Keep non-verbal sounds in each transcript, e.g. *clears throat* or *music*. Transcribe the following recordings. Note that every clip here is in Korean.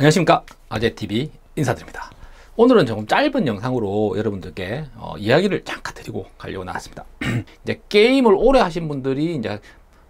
안녕하십니까 아재TV 인사드립니다 오늘은 조금 짧은 영상으로 여러분들께 어, 이야기를 잠깐 드리고 가려고 나왔습니다 *clears throat* 이제 게임을 오래 하신 분들이 이제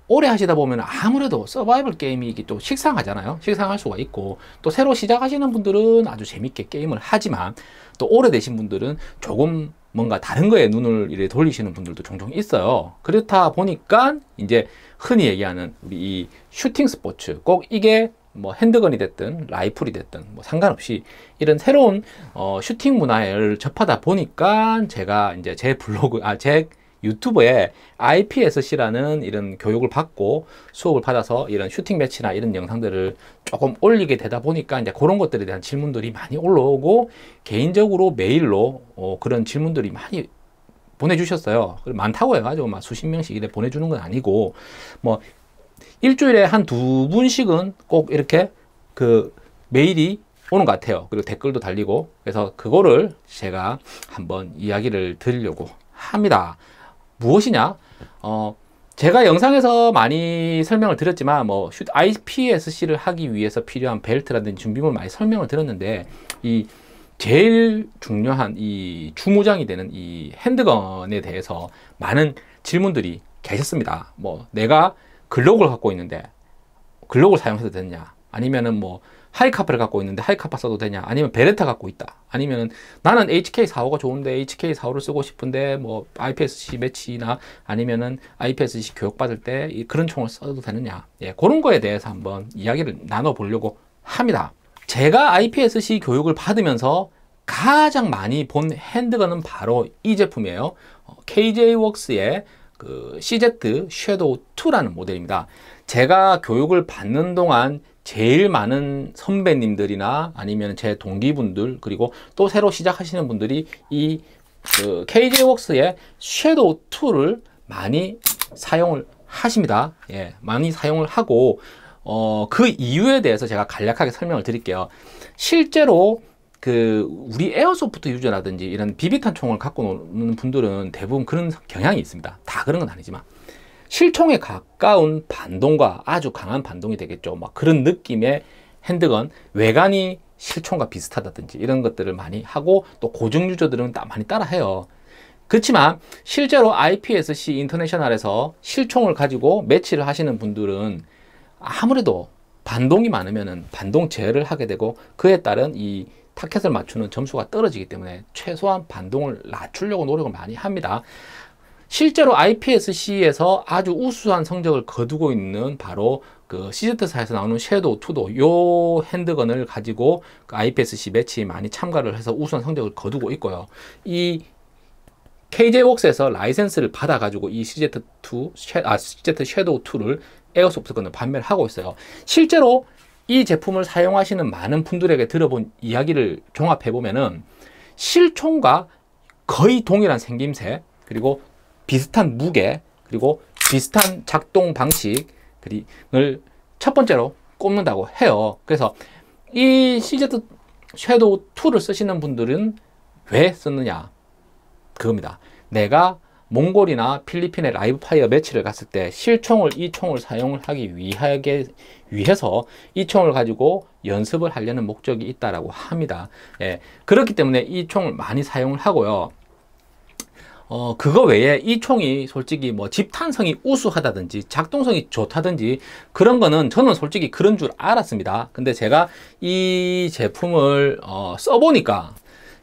오래 하시다 보면 아무래도 서바이벌 게임이 또 식상하잖아요 식상할 수가 있고 또 새로 시작하시는 분들은 아주 재밌게 게임을 하지만 또 오래되신 분들은 조금 뭔가 다른 거에 눈을 이래 돌리시는 분들도 종종 있어요 그렇다 보니까 이제 흔히 얘기하는 우리 이 슈팅 스포츠 꼭 이게 뭐 핸드건이 됐든 라이플이 됐든 뭐 상관없이 이런 새로운 어, 슈팅 문화를 접하다 보니까 제가 이제 제 블로그 아 제 유튜브에 IPSC라는 이런 교육을 받고 수업을 받아서 이런 슈팅 매치나 이런 영상들을 조금 올리게 되다 보니까 이제 그런 것들에 대한 질문들이 많이 올라오고 개인적으로 메일로 어, 그런 질문들이 많이 보내주셨어요. 많다고 해가지고 막 수십 명씩 이래 보내주는 건 아니고 뭐 일주일에 한 두 분씩은 꼭 이렇게 그 메일이 오는 것 같아요. 그리고 댓글도 달리고 그래서 그거를 제가 한번 이야기를 드리려고 합니다. 무엇이냐? 어, 제가 영상에서 많이 설명을 드렸지만 뭐 IPSC를 하기 위해서 필요한 벨트라든지 준비물 많이 설명을 드렸는데 이 제일 중요한 이 주무장이 되는 이 핸드건에 대해서 많은 질문들이 계셨습니다. 뭐 내가 글록을 갖고 있는데 글록을 사용해도 되냐 아니면은 뭐 하이카파를 갖고 있는데 하이카파 써도 되냐 아니면 베레타 갖고 있다 아니면은 나는 HK45가 좋은데 HK45를 쓰고 싶은데 뭐 IPSC 매치나 아니면은 IPSC 교육받을 때 그런 총을 써도 되느냐 예 그런 거에 대해서 한번 이야기를 나눠보려고 합니다 제가 IPSC 교육을 받으면서 가장 많이 본 핸드건은 바로 이 제품이에요 어, KJ웍스의 그 CZ 섀도우 2라는 모델입니다. 제가 교육을 받는 동안 제일 많은 선배님들이나 아니면 제 동기분들 그리고 또 새로 시작하시는 분들이 이 KJ웍스의 섀도우 2를 많이 사용을 하십니다. 예, 많이 사용을 하고 어, 그 이유에 대해서 제가 간략하게 설명을 드릴게요. 실제로 그 우리 에어소프트 유저라든지 이런 비비탄 총을 갖고 노는 분들은 대부분 그런 경향이 있습니다. 다 그런 건 아니지만 실총에 가까운 반동과 아주 강한 반동이 되겠죠. 막 그런 느낌의 핸드건 외관이 실총과 비슷하다든지 이런 것들을 많이 하고 또 고정 유저들은 많이 따라해요. 그렇지만 실제로 IPSC 인터내셔널에서 실총을 가지고 매치를 하시는 분들은 아무래도 반동이 많으면 반동 제어를 하게 되고 그에 따른 이 타켓을 맞추는 점수가 떨어지기 때문에 최소한 반동을 낮추려고 노력을 많이 합니다. 실제로 IPSC에서 아주 우수한 성적을 거두고 있는 바로 그 CZ사에서 나오는 섀도우 2도요 핸드건을 가지고 그 IPSC 매치 많이 참가를 해서 우수한 성적을 거두고 있고요. 이 KJ웍스에서 라이센스를 받아가지고 이 CZ2, 아, CZ 섀도우 2를 에어소프트건을 판매를 하고 있어요. 실제로 이 제품을 사용하시는 많은 분들에게 들어본 이야기를 종합해 보면은 실총과 거의 동일한 생김새 그리고 비슷한 무게 그리고 비슷한 작동 방식을 첫 번째로 꼽는다고 해요. 그래서 이 CZ 섀도우 2를 쓰시는 분들은 왜 썼느냐 그겁니다. 내가 몽골이나 필리핀의 라이브 파이어 매치를 갔을 때 실총을 이 총을 사용하기 위하게 위해서 이 총을 가지고 연습을 하려는 목적이 있다라고 합니다. 예, 그렇기 때문에 이 총을 많이 사용을 하고요. 어, 그거 외에 이 총이 솔직히 뭐 집탄성이 우수하다든지 작동성이 좋다든지 그런 거는 저는 솔직히 그런 줄 알았습니다. 근데 제가 이 제품을 어, 써보니까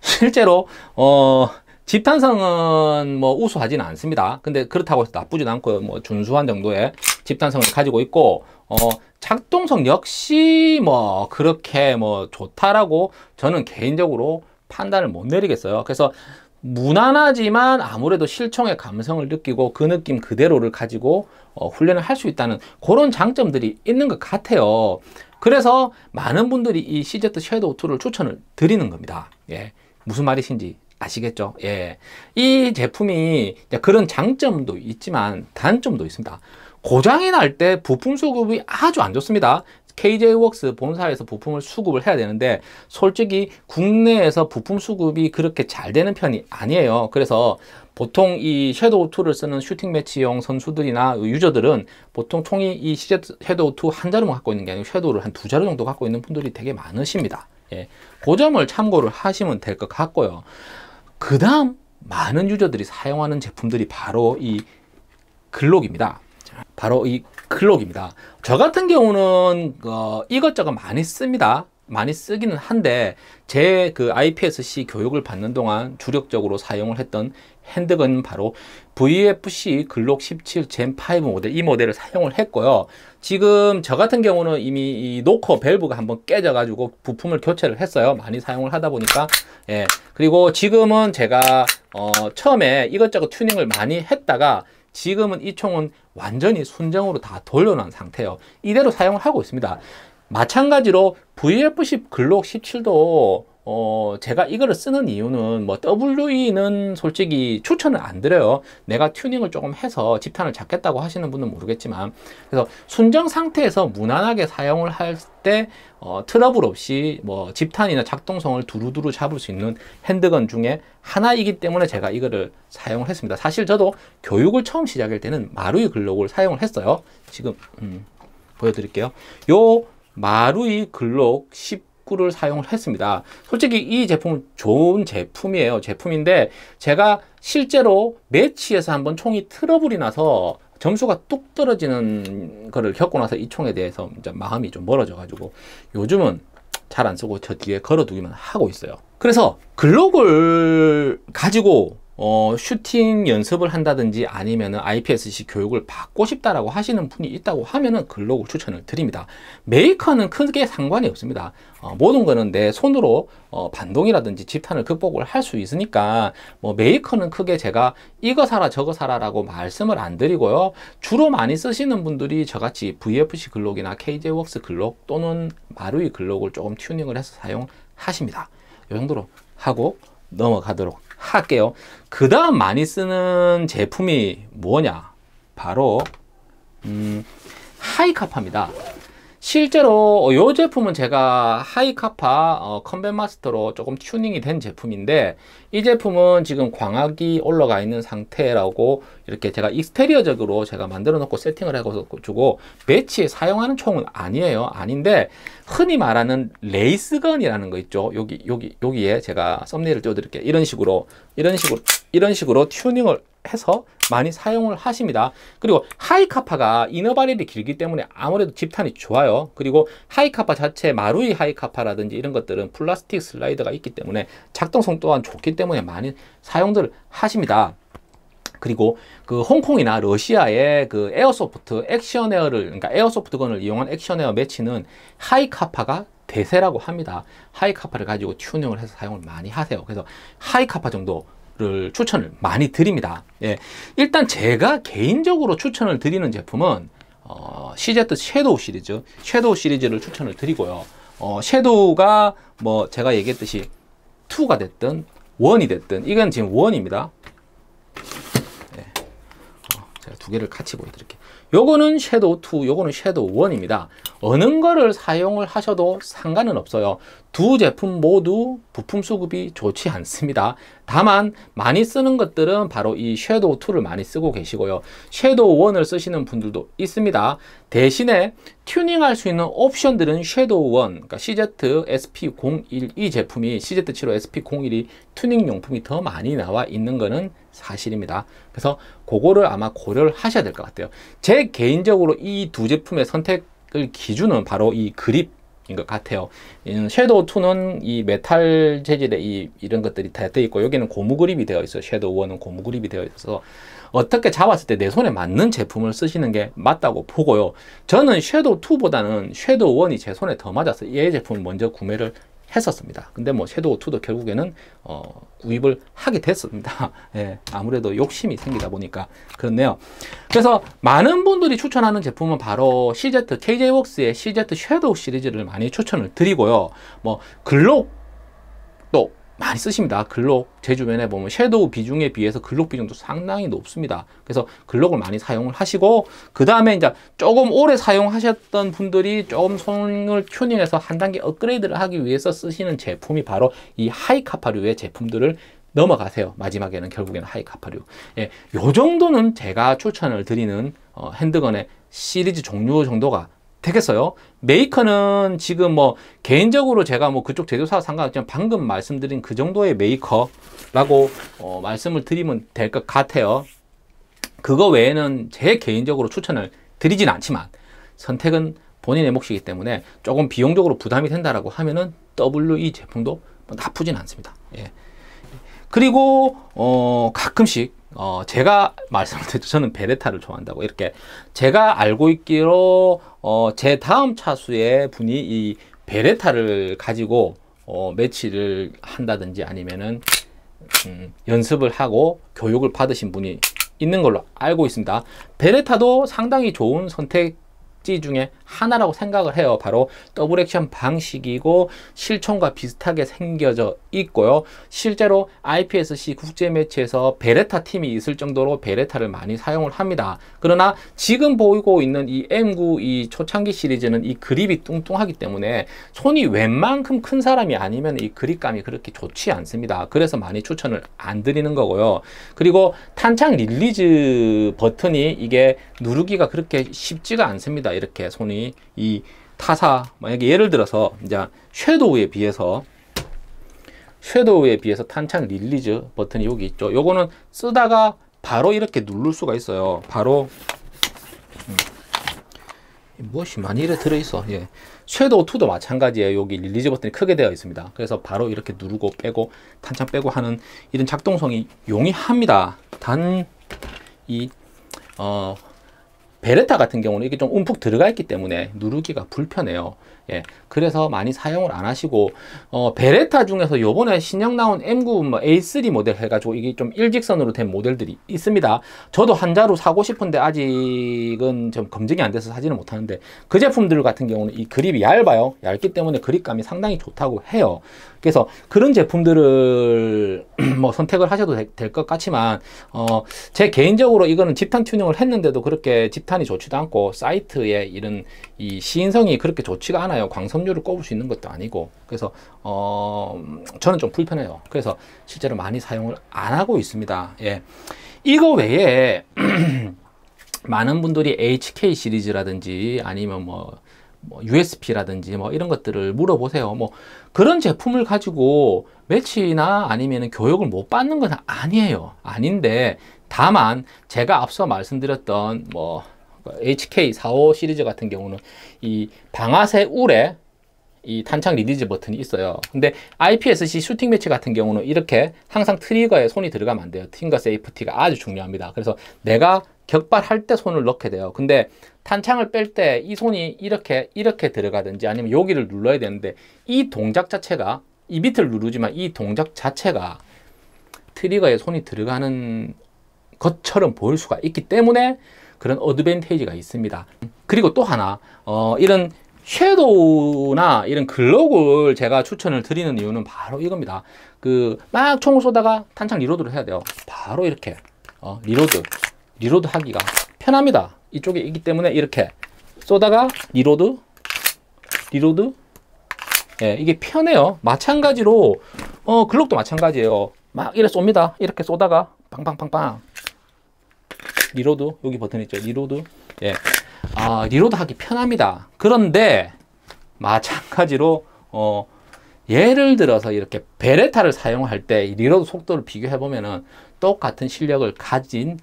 실제로 어, 집탄성은 뭐우수하지는 않습니다. 근데 그렇다고 해서 나쁘진 않고 뭐 준수한 정도의 집탄성을 가지고 있고 어 작동성 역시 뭐 그렇게 뭐 좋다라고 저는 개인적으로 판단을 못 내리겠어요. 그래서 무난하지만 아무래도 실총의 감성을 느끼고 그 느낌 그대로를 가지고 어, 훈련을 할 수 있다는 그런 장점들이 있는 것 같아요. 그래서 많은 분들이 이 시제트 섀도우 2를 추천을 드리는 겁니다. 예, 무슨 말이신지 아시겠죠? 예. 이 제품이 그런 장점도 있지만 단점도 있습니다. 고장이 날 때 부품 수급이 아주 안 좋습니다. KJ웍스 본사에서 부품을 수급을 해야 되는데 솔직히 국내에서 부품 수급이 그렇게 잘 되는 편이 아니에요. 그래서 보통 이 섀도우 2를 쓰는 슈팅 매치용 선수들이나 유저들은 보통 총이 이 섀도우 2한 자루만 갖고 있는 게 아니고 섀도우를 한 두 자루 정도 갖고 있는 분들이 되게 많으십니다. 예, 고 그 점을 참고를 하시면 될 것 같고요. 그 다음 많은 유저들이 사용하는 제품들이 바로 이 글록입니다. 바로 이 글록입니다. 저 같은 경우는 어, 이것저것 많이 씁니다. 많이 쓰기는 한데 제 그 IPSC 교육을 받는 동안 주력적으로 사용을 했던 핸드건 바로 VFC 글록 17젠5 모델 이 모델을 사용을 했고요. 지금 저 같은 경우는 이미 이 노커 밸브가 한번 깨져 가지고 부품을 교체를 했어요. 많이 사용을 하다 보니까 예. 그리고 지금은 제가 어 처음에 이것저것 튜닝을 많이 했다가 지금은 이 총은 완전히 순정으로 다 돌려놓은 상태예요. 이대로 사용을 하고 있습니다. 마찬가지로 VFC 글록 17도 어, 제가 이거를 쓰는 이유는 뭐 WE는 솔직히 추천을안 드려요. 내가 튜닝을 조금 해서 집탄을 잡겠다고 하시는 분은 모르겠지만 그래서 순정 상태에서 무난하게 사용을 할때 어, 트러블 없이 뭐 집탄이나 작동성을 두루두루 잡을 수 있는 핸드건 중에 하나이기 때문에 제가 이거를 사용을 했습니다. 사실 저도 교육을 처음 시작할 때는 마루이 글록을 사용을 했어요. 지금 음, 보여드릴게요. 요 마루이 글록 19를 사용을 했습니다. 솔직히 이 제품은 좋은 제품이에요. 제품인데 제가 실제로 매치에서 한번 총이 트러블이 나서 점수가 뚝 떨어지는 거를 겪고 나서 이 총에 대해서 이제 마음이 좀 멀어져 가지고 요즘은 잘 안 쓰고 저 뒤에 걸어두기만 하고 있어요. 그래서 글록을 가지고 어, 슈팅 연습을 한다든지 아니면은 IPSC 교육을 받고 싶다라고 하시는 분이 있다고 하면은 글로그 추천을 드립니다. 메이커는 크게 상관이 없습니다. 어, 모든 거는 내 손으로 어, 반동이라든지 집탄을 극복을 할 수 있으니까 뭐 메이커는 크게 제가 이거 사라 저거 사라라고 말씀을 안 드리고요. 주로 많이 쓰시는 분들이 저같이 VFC 글록이나 KJ웍스 글록 또는 마루이 글록을 조금 튜닝을 해서 사용하십니다. 이 정도로 하고 넘어가도록 할게요. 그 다음 많이 쓰는 제품이 뭐냐? 바로 음, 하이카파입니다. 실제로 이 어, 제품은 제가 하이카파 어, 컨벤 마스터로 조금 튜닝이 된 제품인데 이 제품은 지금 광학이 올라가 있는 상태라고 이렇게 제가 익스테리어적으로 제가 만들어 놓고 세팅을 해가지고 배치에 사용하는 총은 아니에요. 아닌데 흔히 말하는 레이스건이라는 거 있죠. 여기 여기 여기에 제가 썸네일을 띄워 드릴게요. 이런 식으로 이런 식으로 이런 식으로 튜닝을 해서 많이 사용을 하십니다. 그리고 하이카파가 이너바렐이 길기 때문에 아무래도 집탄이 좋아요. 그리고 하이카파 자체 마루이 하이카파라든지 이런 것들은 플라스틱 슬라이드가 있기 때문에 작동성 또한 좋기 때문에 때문에 많이 사용들 하십니다. 그리고 그 홍콩이나 러시아의 그 에어소프트 액션 웨어를 그러니까 에어소프트 건을 이용한 액션 웨어 매치는 하이카파가 대세라고 합니다. 하이카파를 가지고 튜닝을 해서 사용을 많이 하세요. 그래서 하이카파 정도 를 추천을 많이 드립니다. 예. 일단 제가 개인적으로 추천을 드리는 제품은 어, CZ 섀도우 시리즈, 섀도우 시리즈를 추천을 드리고요. 어, 섀도우가 뭐 제가 얘기했듯이 2가 됐든 원이 됐든 이건 지금 원입니다. 네. 어, 제가 두 개를 같이 보여드릴게요. 요거는 섀도우 2, 요거는 섀도우 1입니다. 어느 거를 사용을 하셔도 상관은 없어요. 두 제품 모두 부품 수급이 좋지 않습니다. 다만 많이 쓰는 것들은 바로 이 섀도우 2를 많이 쓰고 계시고요. 섀도우 1을 쓰시는 분들도 있습니다. 대신에 튜닝할 수 있는 옵션들은 섀도우 1, 그러니까 CZ-SP012 제품이 CZ75-SP01이 튜닝 용품이 더 많이 나와 있는 거는 사실입니다. 그래서 그거를 아마 고려를 하셔야 될 것 같아요. 제 개인적으로 이 두 제품의 선택을 기준은 바로 이 그립 인것 같아요. 섀도우 2는 이 메탈 재질의 이, 이런 것들이 다 되어 있고 여기는 고무 그립이 되어 있어요. 섀도우 1은 고무 그립이 되어 있어서 어떻게 잡았을 때 내 손에 맞는 제품을 쓰시는 게 맞다고 보고요. 저는 섀도우 2보다는 섀도우 1이 제 손에 더맞아서요이 제품을 먼저 구매를 했었습니다. 근데 뭐 섀도우 2도 결국에는 어, 구입을 하게 됐습니다. *laughs* 예, 아무래도 욕심이 생기다 보니까 그렇네요. 그래서 많은 분들이 추천하는 제품은 바로 CZ, KJ웍스의 CZ 섀도우 시리즈를 많이 추천을 드리고요. 뭐 글록 또 많이 쓰십니다. 글록 제 주변에 보면 섀도우 비중에 비해서 글록 비중도 상당히 높습니다. 그래서 글록을 많이 사용을 하시고 그 다음에 이제 조금 오래 사용하셨던 분들이 조금 손을 튜닝해서 한 단계 업그레이드를 하기 위해서 쓰시는 제품이 바로 이 하이카파류의 제품들을 넘어가세요. 마지막에는 결국에는 하이카파류. 예, 요 정도는 제가 추천을 드리는 어, 핸드건의 시리즈 종류 정도가 되겠어요? 메이커는 지금 뭐 개인적으로 제가 뭐 그쪽 제조사 상관없지만 방금 말씀드린 그 정도의 메이커라고 어 말씀을 드리면 될 것 같아요. 그거 외에는 제 개인적으로 추천을 드리진 않지만 선택은 본인의 몫이기 때문에 조금 비용적으로 부담이 된다라고 하면은 WE 제품도 나쁘진 않습니다. 예. 그리고 어 가끔씩 어, 제가 말씀을 드렸죠. 저는 베레타를 좋아한다고. 이렇게 제가 알고 있기로, 어, 제 다음 차수의 분이 이 베레타를 가지고, 어, 매치를 한다든지 아니면은, 음, 연습을 하고 교육을 받으신 분이 있는 걸로 알고 있습니다. 베레타도 상당히 좋은 선택 각지 중에 하나라고 생각을 해요. 바로 더블 액션 방식이고 실총과 비슷하게 생겨져 있고요. 실제로 IPSC 국제 매체에서 베레타 팀이 있을 정도로 베레타를 많이 사용을 합니다. 그러나 지금 보이고 있는 이 M9 이 초창기 시리즈는 이 그립이 뚱뚱하기 때문에 손이 웬만큼 큰 사람이 아니면 이 그립감이 그렇게 좋지 않습니다. 그래서 많이 추천을 안 드리는 거고요. 그리고 탄창 릴리즈 버튼이 이게 누르기가 그렇게 쉽지가 않습니다. 이렇게 손이 이 타사 만약에 뭐 예를 들어서 이제 섀도우에 비해서 섀도우에 비해서 탄창 릴리즈 버튼이 여기 있죠 요거는 쓰다가 바로 이렇게 누를 수가 있어요 바로 음, 무엇이 많이 이래 들어있어 예. 섀도우 2도 마찬가지예요 여기 릴리즈 버튼이 크게 되어 있습니다 그래서 바로 이렇게 누르고 빼고 탄창 빼고 하는 이런 작동성이 용이합니다 단 이 어, 베레타 같은 경우는 이게 좀 움푹 들어가 있기 때문에 누르기가 불편해요. 예, 그래서 많이 사용을 안 하시고 어, 베레타 중에서 요번에 신형 나온 M9 뭐 A3 모델 해가지고 이게 좀 일직선으로 된 모델들이 있습니다 저도 한자로 사고 싶은데 아직은 좀 검증이 안 돼서 사지는 못하는데 그 제품들 같은 경우는 이 그립이 얇아요 얇기 때문에 그립감이 상당히 좋다고 해요 그래서 그런 제품들을 *clears throat* 뭐 선택을 하셔도 될 것 같지만 어, 제 개인적으로 이거는 집탄 튜닝을 했는데도 그렇게 집탄이 좋지도 않고 사이트에 이런 이 시인성이 그렇게 좋지가 않아요. 광섬유를 꼽을 수 있는 것도 아니고. 그래서 어 저는 좀 불편해요. 그래서 실제로 많이 사용을 안 하고 있습니다. 예. 이거 외에 *clears throat* 많은 분들이 HK 시리즈라든지 아니면 뭐, 뭐 USP라든지 뭐 이런 것들을 물어보세요. 뭐 그런 제품을 가지고 매치나 아니면 교육을 못 받는 건 아니에요. 아닌데 다만 제가 앞서 말씀드렸던 뭐 HK45 시리즈 같은 경우는 이 방아쇠 울에 이 탄창 리디즈 버튼이 있어요. 근데 IPSC 슈팅 매치 같은 경우는 이렇게 항상 트리거에 손이 들어가면 안 돼요. 팅거 세이프티가 아주 중요합니다. 그래서 내가 격발할 때 손을 넣게 돼요. 근데 탄창을 뺄 때 이 손이 이렇게 이렇게 들어가든지 아니면 여기를 눌러야 되는데 이 동작 자체가 이 밑을 누르지만 이 동작 자체가 트리거에 손이 들어가는 것처럼 보일 수가 있기 때문에 그런 어드밴테이지가 있습니다. 그리고 또 하나 어, 이런 섀도우나 이런 글록을 제가 추천을 드리는 이유는 바로 이겁니다. 그 막 총을 쏘다가 탄창 리로드를 해야 돼요. 바로 이렇게 어, 리로드 리로드 하기가 편합니다. 이쪽에 있기 때문에 이렇게 쏘다가 리로드 리로드 예, 이게 편해요. 마찬가지로 어, 글록도 마찬가지예요. 막 이래 쏩니다. 이렇게 쏘다가 빵빵빵빵 리로드 여기 버튼 있죠 리로드 예 아, 리로드 하기 편합니다 그런데 마찬가지로 어 예를 들어서 이렇게 베레타를 사용할 때 리로드 속도를 비교해 보면은 똑같은 실력을 가진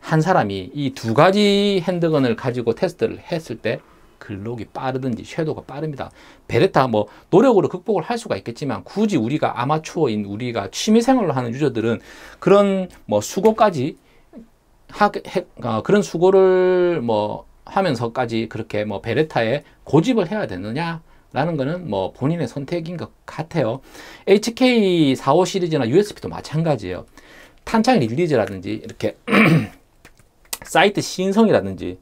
한 사람이 이 두 가지 핸드건을 가지고 테스트를 했을 때 글록이 빠르든지 섀도우가 빠릅니다. 베레타 뭐 노력으로 극복을 할 수가 있겠지만 굳이 우리가 아마추어인 우리가 취미생활로 하는 유저들은 그런 뭐 수고까지 하, 해, 어, 그런 수고를 뭐 하면서까지 그렇게 뭐 베레타에 고집을 해야 되느냐 라는 거는 뭐 본인의 선택인 것 같아요. HK45 시리즈나 USB도 마찬가지예요. 탄창 릴리즈라든지 이렇게 *clears throat* 사이트 신성이라든지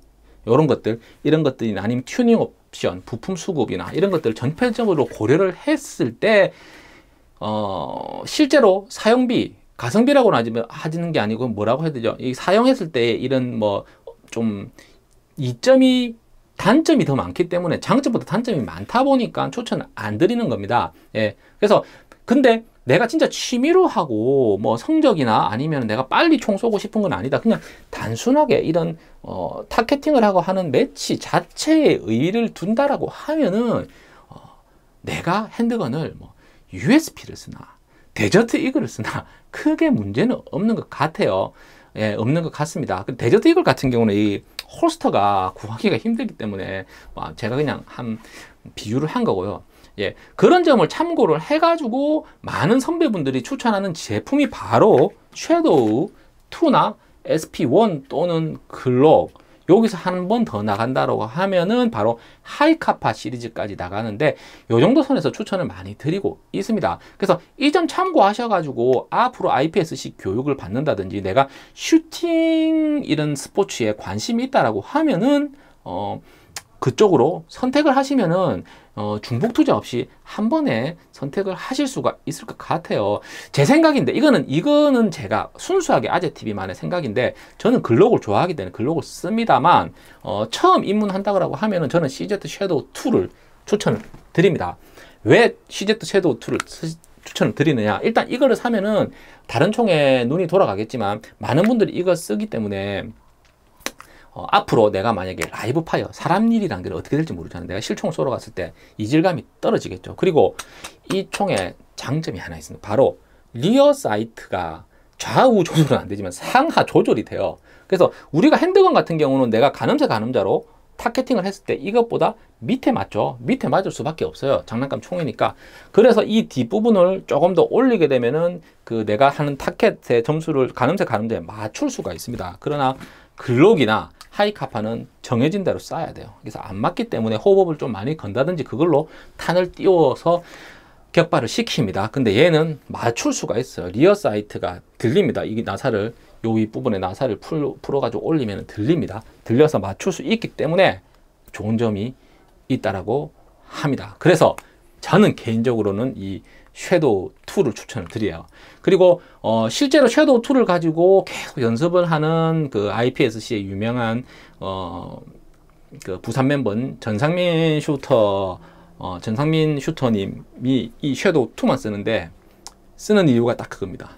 이런 것들 이런 것들이나 아니면 튜닝 옵션, 부품 수급이나 이런 것들 전편적으로 고려를 했을 때 어, 실제로 사용비 가성비라고는 하지만 하지는 게 아니고 뭐라고 해야 되죠? 이 사용했을 때 이런 뭐 좀 이점이 단점이 더 많기 때문에 장점보다 단점이 많다 보니까 추천을 안 드리는 겁니다. 예. 그래서 근데 내가 진짜 취미로 하고 뭐 성적이나 아니면 내가 빨리 총 쏘고 싶은 건 아니다. 그냥 단순하게 이런 어 타겟팅을 하고 하는 매치 자체에 의의를 둔다라고 하면은 어, 내가 핸드건을 뭐 USP를 쓰나 데저트 이글을쓰나 *laughs* 크게 문제는 없는 것 같아요. 예, 없는 것 같습니다. 그 데저트 이글 같은 경우는 이 홀스터가 구하기가 힘들기 때문에 뭐 제가 그냥 한 비유를 한 거고요. 예, 그런 점을 참고를 해가지고 많은 선배분들이 추천하는 제품이 바로 섀도우 2나 SP1 또는 글록 여기서 한 번 더 나간다라고 하면은 바로 하이카파 시리즈까지 나가는데 요 정도 선에서 추천을 많이 드리고 있습니다. 그래서 이 점 참고하셔가지고 앞으로 IPSC 교육을 받는다든지 내가 슈팅 이런 스포츠에 관심이 있다라고 하면은 어 그쪽으로 선택을 하시면은 어, 중복 투자 없이 한 번에 선택을 하실 수가 있을 것 같아요. 제 생각인데 이거는 이거는 제가 순수하게 아재 TV만의 생각인데 저는 글록을 좋아하기 때문에 글록을 씁니다만 어, 처음 입문한다고 하면은 저는 CZ 섀도우 2를 추천을 드립니다. 왜 CZ 섀도우 2를 쓰, 추천을 드리느냐 일단 이거를 사면은 다른 총에 눈이 돌아가겠지만 많은 분들이 이거 쓰기 때문에 어, 앞으로 내가 만약에 라이브 파이어 사람 일이라는 게 어떻게 될지 모르잖아요 내가 실총을 쏘러 갔을 때 이질감이 떨어지겠죠 그리고 이 총의 장점이 하나 있습니다 바로 리어 사이트가 좌우 조절은 안 되지만 상하 조절이 돼요 그래서 우리가 핸드건 같은 경우는 내가 가늠자 가늠자로 타겟팅을 했을 때 이것보다 밑에 맞죠 밑에 맞을 수밖에 없어요 장난감 총이니까 그래서 이 뒷부분을 조금 더 올리게 되면은 그 내가 하는 타겟의 점수를 가늠자 가늠자에 맞출 수가 있습니다 그러나 글록이나 하이 카파는 정해진 대로 쌓아야 돼요. 그래서 안 맞기 때문에 호흡을 좀 많이 건다든지 그걸로 탄을 띄워서 격발을 시킵니다. 근데 얘는 맞출 수가 있어요. 리어 사이트가 들립니다. 이 나사를 요 윗부분에 나사를 풀, 풀어가지고 올리면 들립니다. 들려서 맞출 수 있기 때문에 좋은 점이 있다라고 합니다. 그래서 저는 개인적으로는 이 섀도우 2를 추천을 드려요. 그리고 어, 실제로 섀도우 2를 가지고 계속 연습을 하는 그 IPSC의 유명한 어, 그 부산 멤버는 전상민 슈터 어, 전상민 슈터님이 이 섀도우 2만 쓰는데 쓰는 이유가 딱 그겁니다.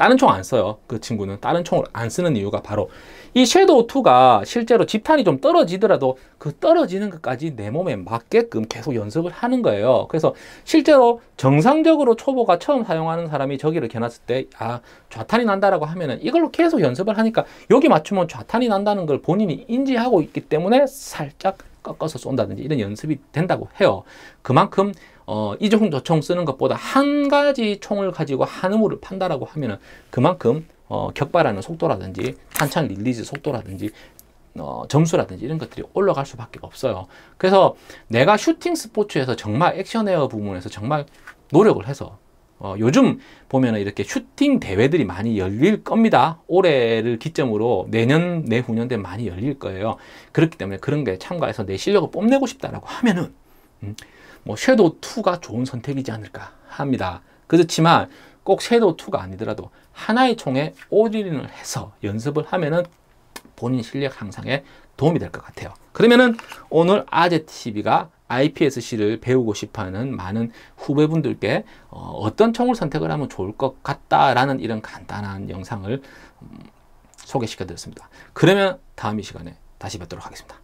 다른 총 안 써요. 그 친구는 다른 총을 안 쓰는 이유가 바로 이 섀도우2가 실제로 집탄이 좀 떨어지더라도 그 떨어지는 것까지 내 몸에 맞게끔 계속 연습을 하는 거예요. 그래서 실제로 정상적으로 초보가 처음 사용하는 사람이 저기를 겨놨을 때 아 좌탄이 난다라고 하면은 이걸로 계속 연습을 하니까 여기 맞추면 좌탄이 난다는 걸 본인이 인지하고 있기 때문에 살짝 꺾어서 쏜다든지 이런 연습이 된다고 해요. 그만큼 어, 이종 저총 쓰는 것보다 한 가지 총을 가지고 한 우물을 판다라고 하면은 그만큼 어, 격발하는 속도라든지 탄창 릴리즈 속도라든지 어, 점수라든지 이런 것들이 올라갈 수밖에 없어요. 그래서 내가 슈팅 스포츠에서 정말 액션에어 부분에서 정말 노력을 해서 어, 요즘 보면 은 이렇게 슈팅 대회들이 많이 열릴 겁니다. 올해를 기점으로 내년, 내후년 되 많이 열릴 거예요. 그렇기 때문에 그런 게 참가해서 내 실력을 뽐내고 싶다라고 하면은 음, 뭐 섀도우 2가 좋은 선택이지 않을까 합니다. 그렇지만 꼭 섀도우 2가 아니더라도 하나의 총에 올인을 해서 연습을 하면은 본인 실력 향상에 도움이 될 것 같아요. 그러면은 오늘 아재TV가 IPSC를 배우고 싶어하는 많은 후배분들께 어, 떤 총을 선택을 하면 좋을 것 같다라는 이런 간단한 영상을 음, 소개시켜 드렸습니다. 그러면 다음 이 시간에 다시 뵙도록 하겠습니다.